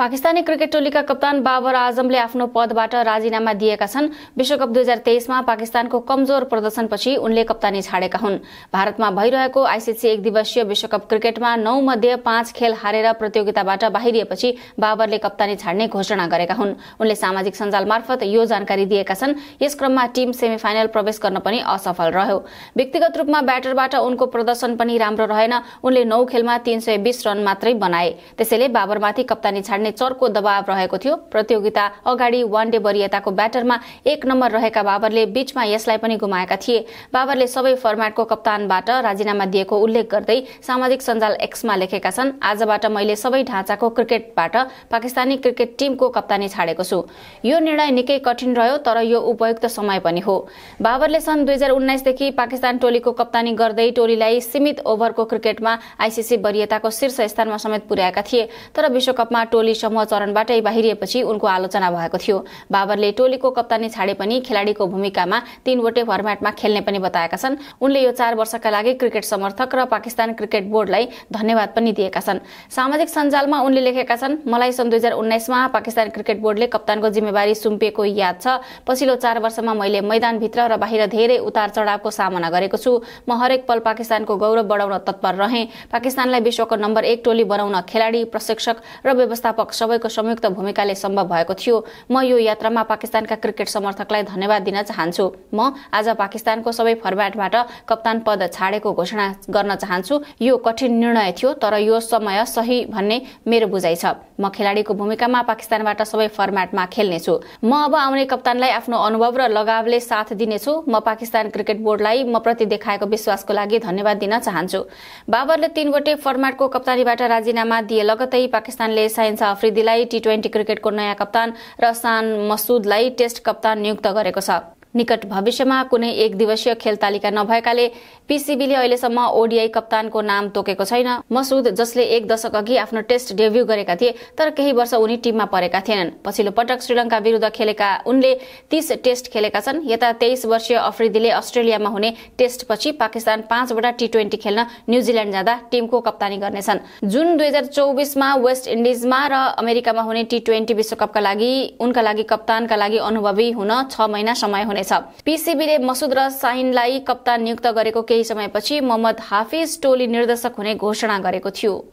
Pakistani cricket टोलीका कप्तान बाबर आजमले आफ्नो पदबाट राजीनामा दिएका छन् विश्वकप दुई हजार तेइसमा पाकिस्तानको कमजोर प्रदर्शनपछि उनले कप्तानी छाडेका हुन् भारतमा भइरहेको आइसिसी एक दिवसीय विश्वकप क्रिकेटमा नौ मध्ये पाँच खेल हारेर प्रतियोगिताबाट बाहिरिएपछि बाबरले कप्तानी छाड्ने घोषणा गरेका हुन् उनले सामाजिक सञ्जाल मार्फत यो जानकारी दिएका छन् यस क्रममा टीम सेमिफाइनल प्रवेश गर्न पनि असफल रह्यो व्यक्तिगत रूपमा ब्याटरबाट उनको प्रदर्शन पनि राम्रो रहेन उनले नौ खेलमा तीन सय बीस रन मात्रै बनाए त्यसैले बाबरमाथि कप्तानी छाड्ने भने चर्को दबाव रहेको थियो प्रतियोगिता अगाडि वान डे वरियताको ब्याटरमा एक नम्बर रहेका बाबरले बीचमा यसलाई पनि गुमाएका थिए बाबरले सबै फर्मेटको कप्तानबाट राजीनामा दिएको उल्लेख गर्दै सामाजिक सञ्जाल एक्समा लेखेका छन् आजबाट मैले सबै ढाँचाको क्रिकेटबाट पाकिस्तानी क्रिकेट टिमको कप्तानी छाडेको छु यो निर्णय निकै कठिन रह्यो तर यो उपयुक्त समय पनि हो बाबरले सन् दुई हजार उन्नाइसदेखि पाकिस्तान टोलीको कप्तानी गर्दै टोलीलाई सीमित ओभरको क्रिकेटमा आइसिसी वरियताको शीर्ष स्थानमा समेत पुर्याएका थिए तर विश्वकपमा टोली समूह चरणबाटै बाहिरिएपछि उनको आलोचना भएको थियो बाबरले टोलीको कप्तानी छाडे पनि खेलाडीको भूमिकामा तीनवटै फर्मेटमा खेल्ने पनि बताएका छन् उनले यो चार वर्षका लागि क्रिकेट समर्थक र पाकिस्तान क्रिकेट बोर्डलाई धन्यवाद पनि दिएका छन् सामाजिक सञ्जालमा उनले लेखेका छन् मलाई सन् दुई हजार उन्नाइसमा पाकिस्तान क्रिकेट बोर्डले कप्तानको जिम्मेवारी सुम्पिएको याद छ पछिल्लो चार वर्षमा मैले मैदानभित्र र बाहिर धेरै उतार चढावको सामना गरेको छु म हरेक पल पाकिस्तानको गौरव बढाउन तत्पर रहे पाकिस्तानलाई विश्वको नम्बर एक टोली बनाउन खेलाडी प्रशिक्षक र व्यवस्थापक लगभग सबैको संयुक्त भूमिकाले सम्भव भएको थियो म यो यात्रामा पाकिस्तानका क्रिकेट समर्थकलाई धन्यवाद दिन चाहन्छु म आज पाकिस्तानको सबै फर्मेटबाट कप्तान पद छाडेको घोषणा गर्न चाहन्छु यो कठिन निर्णय थियो तर यो समय सही भन्ने मेरो बुझाइ छ म खेलाडीको भूमिकामा पाकिस्तानबाट सबै फर्मेटमा खेल्नेछु म अब आउने कप्तानलाई आफ्नो अनुभव र लगावले साथ दिनेछु म पाकिस्तान क्रिकेट बोर्डलाई म प्रति देखाएको विश्वासको लागि धन्यवाद दिन चाहन्छु बाबरले तीनवटै फर्मेटको कप्तानीबाट राजीनामा दिए लगतै पाकिस्तानले साइन्स अफ अफ्रिदीलाई टी ट्वेन्टी क्रिकेटको नयाँ कप्तान र सान मसुदलाई टेस्ट कप्तान नियुक्त गरेको छ निकट भविष्यमा कुनै एक दिवसीय खेल तालिका नभएकाले पीसीबीले अहिलेसम्म ओडीआई कप्तानको नाम तोकेको छैन मसुद जसले एक दशक अघि आफ्नो टेस्ट डेब्यू गरेका थिए तर केही वर्ष उनी टिममा परेका थिएनन् पछिल्लो पटक श्रीलंका विरूद्ध खेलेका उनले तीस टेस्ट खेलेका छन् यता तेइस वर्षीय अफ्रिदीले अस्ट्रेलियामा हुने टेस्टपछि पाकिस्तान पाँचवटा टी ट्वेन्टी खेल्न न्यूजील्याण्ड जाँदा टिमको कप्तानी गर्नेछन् जुन दुई हजार चौबिसमा वेस्ट इन्डिजमा र अमेरिकामा हुने टी ट्वेन्टी विश्वकपका लागि उनका लागि कप्तानका लागि अनुभवी हुन छ महिना समय हुने हुनेछ पिसिबीले मसुद र साहिनलाई कप्तान नियुक्त गरेको केही समयपछि मोहम्मद हाफिज टोली निर्देशक हुने घोषणा गरेको थियो